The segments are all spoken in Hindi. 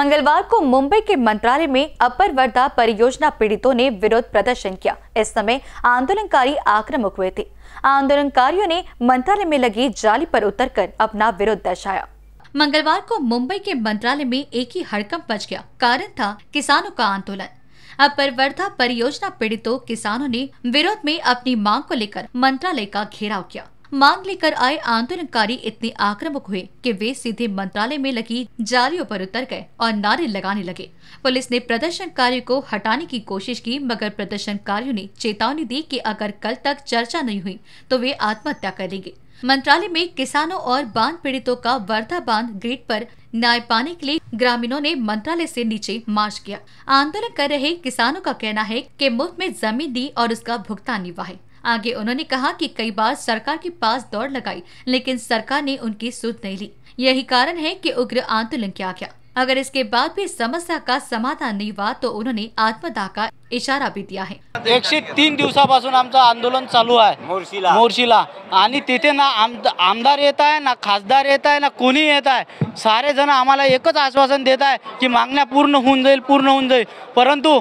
मंगलवार को मुंबई के मंत्रालय में अपर वर्धा परियोजना पीड़ितों ने विरोध प्रदर्शन किया इस समय आंदोलनकारी आक्रमक हुए थे आंदोलनकारियों ने मंत्रालय में लगी जाली पर उतरकर अपना विरोध दर्शाया मंगलवार को मुंबई के मंत्रालय में एक ही हड़कंप बच गया कारण था किसानों का आंदोलन अपर वर्धा परियोजना पीड़ितों किसानों ने विरोध में अपनी मांग को लेकर मंत्रालय का घेराव किया मांग लेकर आए आंदोलनकारी इतने आक्रामक हुए कि वे सीधे मंत्रालय में लगी जालियों पर उतर गए और नारे लगाने लगे पुलिस ने प्रदर्शनकारियों को हटाने की कोशिश की मगर प्रदर्शनकारियों ने चेतावनी दी कि अगर कल तक चर्चा नहीं हुई तो वे आत्महत्या करेंगे मंत्रालय में किसानों और बांध पीड़ितों का वर्धा बांध ग्रेड पर न्याय पाने के लिए ग्रामीणों ने मंत्रालय से नीचे मार्च किया आंदोलन कर रहे किसानों का कहना है कि मुफ्त में जमीन दी और उसका भुगतान हुआ आगे उन्होंने कहा कि कई बार सरकार के पास दौड़ लगाई लेकिन सरकार ने उनकी सुध नहीं ली यही कारण है कि उग्र आंदोलन किया गया अगर इसके बाद भी समस्या का समाधान नहीं हुआ तो उन्होंने आत्मदाह का इशारा भी है एक एकशे तीन दिवस पास आंदोलन चालू है मोर्शीला मोर्शीला तिथे ना आमदार ये आहे ना खासदार ये आहे ना कोणी येत सारे जन आम एक आश्वासन देता है की मांगना पूर्ण हो जाईल पूर्ण हो परंतु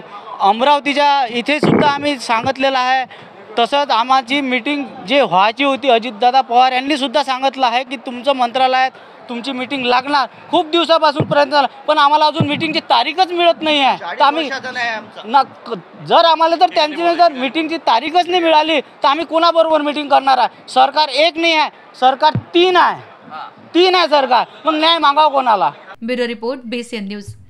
अमरावती इधे सुधा आम्मी सांगितलेलं है तसंच आम्हाची मीटिंग जे व्हायची होती अजितदादा पवार यांनी सुद्धा सांगितलं आहे की तुमचं मंत्रालयात तुमची मीटिंग लागणार खूप दिवसापासून प्रयत्न झाला पण आम्हाला अजून मीटिंगची तारीखच मिळत नाही आहे तर आम्ही जर आम्हाला जर त्यांची जर मीटिंगची तारीखच नाही मिळाली तर आम्ही कोणाबरोबर मीटिंग करणार आहे सरकार एक नाही आहे सरकार तीन आहे तीन आहे सरकार मग न्याय मागावं कोणाला ब्युरो रिपोर्ट बी न्यूज